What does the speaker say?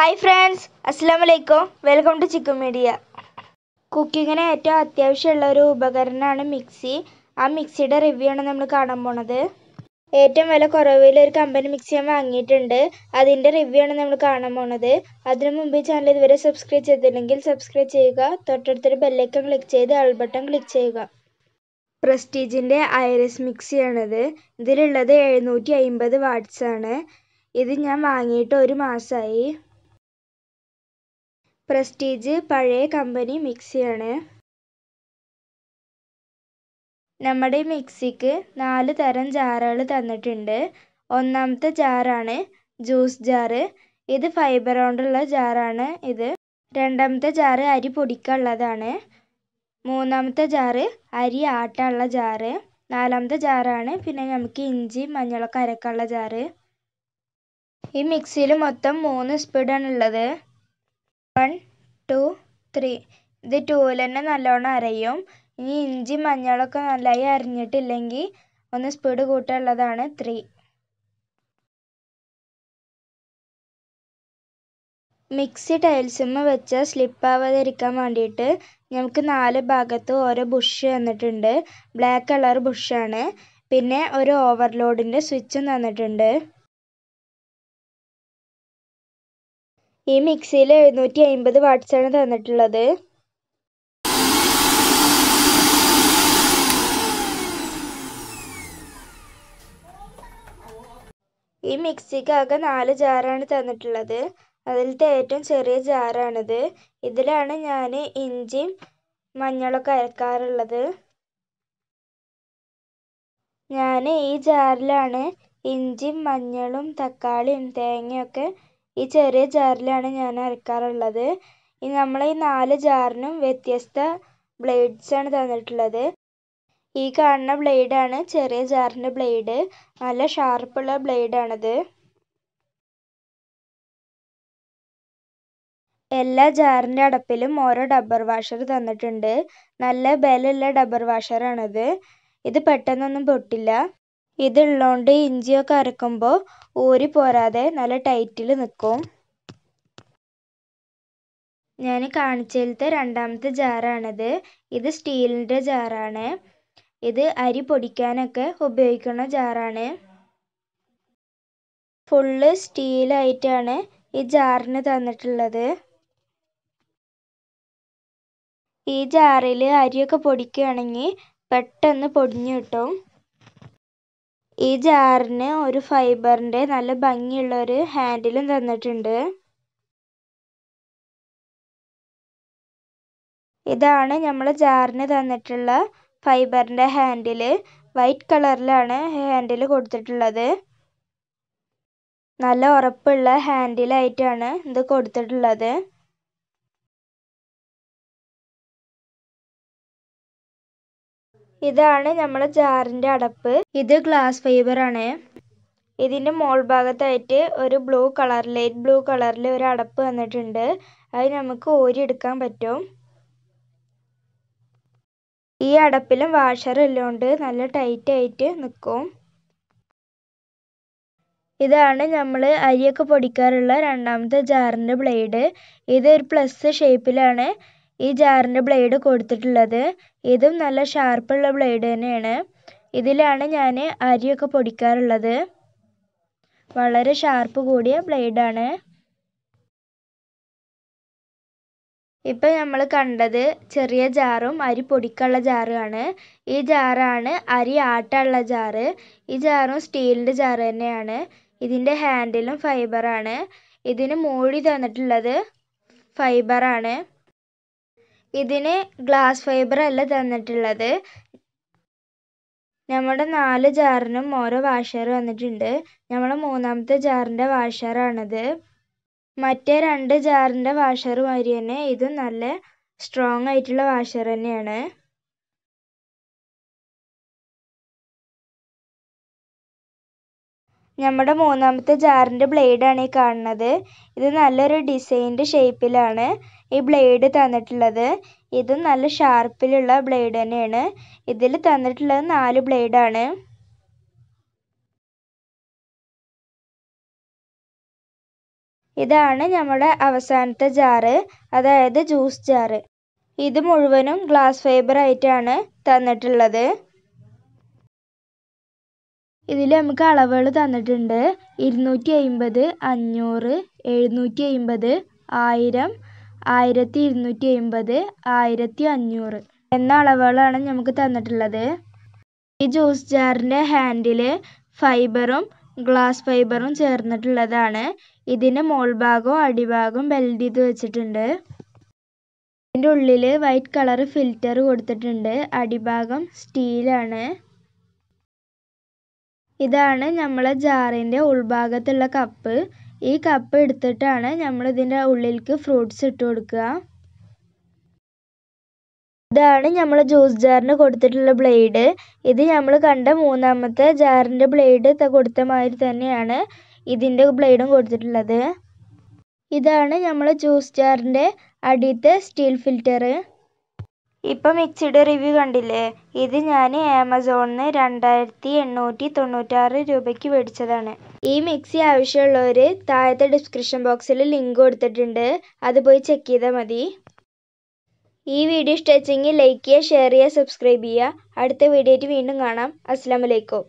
hi friends അസ്സാം വലൈക്കും welcome to chicken media കുക്കിങ്ങിന് ഏറ്റവും അത്യാവശ്യമുള്ള ഒരു ഉപകരണമാണ് മിക്സി ആ മിക്സിയുടെ റിവ്യൂ ആണ് നമ്മൾ കാണാൻ പോണത് ഏറ്റവും വില കുറവിൽ ഒരു കമ്പനി മിക്സി ഞാൻ വാങ്ങിയിട്ടുണ്ട് അതിൻ്റെ റിവ്യൂ ആണ് നമ്മൾ കാണാൻ പോണത് അതിനു മുമ്പ് ഈ ചാനൽ ഇതുവരെ സബ്സ്ക്രൈബ് ചെയ്തില്ലെങ്കിൽ സബ്സ്ക്രൈബ് ചെയ്യുക തൊട്ടടുത്തൊരു ബെല്ലൈക്കൺ ക്ലിക്ക് ചെയ്ത് അൾബട്ടൺ ബട്ടൺ ക്ലിക്ക് ചെയ്യുക പ്രസ്റ്റീജിൻ്റെ ഐറിസ് മിക്സിയാണിത് ഇതിലുള്ളത് എഴുന്നൂറ്റി അയിമ്പത് വാട്ട്സാണ് ഇത് ഞാൻ വാങ്ങിയിട്ട് ഒരു മാസമായി പ്രസ്റ്റീജ് പഴയ കമ്പനി മിക്സിയാണ് നമ്മുടെ മിക്സിക്ക് നാല് തരം ജാറുകൾ തന്നിട്ടുണ്ട് ഒന്നാമത്തെ ജാറാണ് ജ്യൂസ് ജാറ് ഇത് ഫൈബർ കൊണ്ടുള്ള ജാറാണ് ഇത് രണ്ടാമത്തെ ജാറ് അരി പൊടിക്കാനുള്ളതാണ് മൂന്നാമത്തെ ജാറ് അരി ആട്ടാനുള്ള ജാറ് നാലാമത്തെ ജാറാണ് പിന്നെ നമുക്ക് ഇഞ്ചി മഞ്ഞളൊക്കെ അരക്കാനുള്ള ജാറ് ഈ മിക്സിയിൽ മൊത്തം മൂന്ന് സ്പീഡാണുള്ളത് ഉള്ളത് വൺ ടു ത്രീ ഇത് ടൂവിൽ തന്നെ നല്ലോണം അരയും ഇനി ഇഞ്ചി മഞ്ഞളൊക്കെ നല്ലതായി അരഞ്ഞിട്ടില്ലെങ്കിൽ ഒന്ന് സ്പീഡ് കൂട്ടാനുള്ളതാണ് ത്രീ മിക്സി ടൈൽസുമ്മ വെച്ച് സ്ലിപ്പാവാതിരിക്കാൻ വേണ്ടിയിട്ട് നമുക്ക് നാല് ഭാഗത്ത് ഓരോ ബുഷ് തന്നിട്ടുണ്ട് ബ്ലാക്ക് കളർ ബുഷാണ് പിന്നെ ഒരു ഓവർലോഡിൻ്റെ സ്വിച്ചും തന്നിട്ടുണ്ട് ഈ മിക്സിയിൽ എഴുന്നൂറ്റി അൻപത് വാട്ട്സാണ് തന്നിട്ടുള്ളത് ഈ മിക്സിക്കാകെ നാല് ജാറാണ് തന്നിട്ടുള്ളത് അതിലത്തെ ഏറ്റവും ചെറിയ ജാറാണിത് ഇതിലാണ് ഞാൻ ഇഞ്ചിയും മഞ്ഞളൊക്കെ അരക്കാറുള്ളത് ഞാൻ ഈ ജാറിലാണ് ഇഞ്ചിയും മഞ്ഞളും തക്കാളിയും തേങ്ങയൊക്കെ ഈ ചെറിയ ജാറിലാണ് ഞാൻ അരക്കാറുള്ളത് ഇനി നമ്മൾ ഈ നാല് ജാറിനും വ്യത്യസ്ത ബ്ലേഡ്സാണ് തന്നിട്ടുള്ളത് ഈ കാണുന്ന ബ്ലേഡാണ് ചെറിയ ജാറിൻ്റെ ബ്ലേഡ് നല്ല ഷാർപ്പുള്ള ബ്ലേഡാണത് എല്ലാ ജാറിൻ്റെ അടപ്പിലും ഓരോ ഡബ്ബർ വാഷർ തന്നിട്ടുണ്ട് നല്ല ബലമുള്ള ഡബ്ബർ വാഷറാണത് ഇത് പെട്ടെന്നൊന്നും പൊട്ടില്ല ഇതുള്ളതുകൊണ്ട് ഇഞ്ചിയൊക്കെ അരക്കുമ്പോൾ ഊരി പോരാതെ നല്ല ടൈറ്റിൽ നിൽക്കും ഞാൻ കാണിച്ചതിലത്തെ രണ്ടാമത്തെ ജാറാണിത് ഇത് സ്റ്റീലിൻ്റെ ജാറാണ് ഇത് അരി പൊടിക്കാനൊക്കെ ഉപയോഗിക്കുന്ന ജാറാണ് ഫുള്ള് സ്റ്റീലായിട്ടാണ് ഈ ജാറിന് തന്നിട്ടുള്ളത് ഈ ജാറിൽ അരിയൊക്കെ പൊടിക്കുകയാണെങ്കിൽ പെട്ടെന്ന് പൊടിഞ്ഞു കിട്ടും ഈ ജാറിന് ഒരു ഫൈബറിന്റെ നല്ല ഭംഗിയുള്ള ഒരു ഹാൻഡിലും തന്നിട്ടുണ്ട് ഇതാണ് നമ്മൾ ജാറിന് തന്നിട്ടുള്ള ഫൈബറിന്റെ ഹാൻഡില് വൈറ്റ് കളറിലാണ് ഹാൻഡിൽ കൊടുത്തിട്ടുള്ളത് നല്ല ഉറപ്പുള്ള ഹാൻഡിലായിട്ടാണ് ഇത് കൊടുത്തിട്ടുള്ളത് ഇതാണ് നമ്മുടെ ജാറിൻ്റെ അടപ്പ് ഇത് ഗ്ലാസ് ഫൈബർ ആണ് ഇതിൻ്റെ മോൾ ഭാഗത്തായിട്ട് ഒരു ബ്ലൂ കളർ ലൈറ്റ് ബ്ലൂ കളറിൽ ഒരു അടപ്പ് വന്നിട്ടുണ്ട് അത് നമുക്ക് ഓരിയെടുക്കാൻ പറ്റും ഈ അടപ്പിലും വാഷർ ഉള്ളതുകൊണ്ട് നല്ല ടൈറ്റ് ആയിട്ട് നിൽക്കും ഇതാണ് നമ്മൾ അരിയൊക്കെ പൊടിക്കാറുള്ള രണ്ടാമത്തെ ജാറിൻ്റെ ബ്ലേഡ് ഇത് ഒരു പ്ലസ് ഷേപ്പിലാണ് ഈ ജാറിൻ്റെ ബ്ലേഡ് കൊടുത്തിട്ടുള്ളത് ഇതും നല്ല ഷാർപ്പുള്ള ബ്ലേഡ് തന്നെയാണ് ഇതിലാണ് ഞാൻ അരിയൊക്കെ പൊടിക്കാറുള്ളത് വളരെ ഷാർപ്പ് കൂടിയ ബ്ലേഡാണ് ഇപ്പം നമ്മൾ കണ്ടത് ചെറിയ ജാറും അരി പൊടിക്കുള്ള ജാറുമാണ് ഈ ജാറാണ് അരി ആട്ടുള്ള ജാറ് ഈ ജാറും സ്റ്റീലിൻ്റെ ജാറ് തന്നെയാണ് ഇതിൻ്റെ ഹാൻഡിലും ഫൈബറാണ് ഇതിന് മൂടി തന്നിട്ടുള്ളത് ഫൈബറാണ് ഇതിന് ഗ്ലാസ് ഫൈബർ അല്ല തന്നിട്ടുള്ളത് നമ്മുടെ നാല് ജാറിനും ഓരോ വാഷർ വന്നിട്ടുണ്ട് നമ്മുടെ മൂന്നാമത്തെ ജാറിൻ്റെ വാഷറാണത് മറ്റേ രണ്ട് ജാറിൻ്റെ വാഷർ മാതിരി തന്നെ ഇതും നല്ല സ്ട്രോങ് ആയിട്ടുള്ള വാഷർ തന്നെയാണ് നമ്മുടെ മൂന്നാമത്തെ ജാറിന്റെ ബ്ലേഡ് ആണ് ഈ കാണുന്നത് ഇത് നല്ലൊരു ഡിസൈൻഡ് ഷേപ്പിലാണ് ഈ ബ്ലേഡ് തന്നിട്ടുള്ളത് ഇതും നല്ല ഷാർപ്പിലുള്ള ബ്ലേഡ് തന്നെയാണ് ഇതിൽ തന്നിട്ടുള്ളത് നാല് ബ്ലേഡ് ആണ് ഇതാണ് നമ്മുടെ അവസാനത്തെ ജാറ് അതായത് ജ്യൂസ് ജാറ് ഇത് മുഴുവനും ഗ്ലാസ് ഫൈബർ ആയിട്ടാണ് തന്നിട്ടുള്ളത് ഇതിൽ നമുക്ക് അളവുകൾ തന്നിട്ടുണ്ട് ഇരുന്നൂറ്റി അൻപത് അഞ്ഞൂറ് എഴുന്നൂറ്റി അൻപത് ആയിരം ആയിരത്തി ഇരുന്നൂറ്റി അൻപത് ആയിരത്തി അഞ്ഞൂറ് എന്ന അളവുകളാണ് നമുക്ക് തന്നിട്ടുള്ളത് ഈ ജ്യൂസ് ജാറിൻ്റെ ഹാൻഡിൽ ഫൈബറും ഗ്ലാസ് ഫൈബറും ചേർന്നിട്ടുള്ളതാണ് ഇതിൻ്റെ മുകൾഭാഗവും അടിഭാഗവും ബെൽഡ് ചെയ്ത് വെച്ചിട്ടുണ്ട് ഇതിൻ്റെ ഉള്ളിൽ വൈറ്റ് കളർ ഫിൽറ്റർ കൊടുത്തിട്ടുണ്ട് അടിഭാഗം സ്റ്റീലാണ് ഇതാണ് നമ്മളെ ജാറിന്റെ ഉൾഭാഗത്തുള്ള കപ്പ് ഈ കപ്പ് എടുത്തിട്ടാണ് നമ്മൾ ഇതിന്റെ ഉള്ളിലേക്ക് ഫ്രൂട്ട്സ് ഇട്ട് കൊടുക്കുക ഇതാണ് നമ്മൾ ജ്യൂസ് ജാറിന് കൊടുത്തിട്ടുള്ള ബ്ലേഡ് ഇത് നമ്മൾ കണ്ട മൂന്നാമത്തെ ജാറിന്റെ ബ്ലേഡ് കൊടുത്ത മാതിരി തന്നെയാണ് ഇതിന്റെ ബ്ലേഡും കൊടുത്തിട്ടുള്ളത് ഇതാണ് നമ്മൾ ജ്യൂസ് ജാറിന്റെ അടിയത്തെ സ്റ്റീൽ ഫിൽറ്റർ ഇപ്പം മിക്സിയുടെ റിവ്യൂ കണ്ടില്ലേ ഇത് ഞാൻ നിന്ന് രണ്ടായിരത്തി എണ്ണൂറ്റി തൊണ്ണൂറ്റാറ് രൂപയ്ക്ക് മേടിച്ചതാണ് ഈ മിക്സി ആവശ്യമുള്ളവർ താഴത്തെ ഡിസ്ക്രിപ്ഷൻ ബോക്സിൽ ലിങ്ക് കൊടുത്തിട്ടുണ്ട് അത് പോയി ചെക്ക് ചെയ്താൽ മതി ഈ വീഡിയോ ഇഷ്ടമെച്ചെങ്കിൽ ലൈക്ക് ചെയ്യുക ഷെയർ ചെയ്യുക സബ്സ്ക്രൈബ് ചെയ്യുക അടുത്ത വീഡിയോ ആയിട്ട് വീണ്ടും കാണാം അസ്സാം വലൈക്കും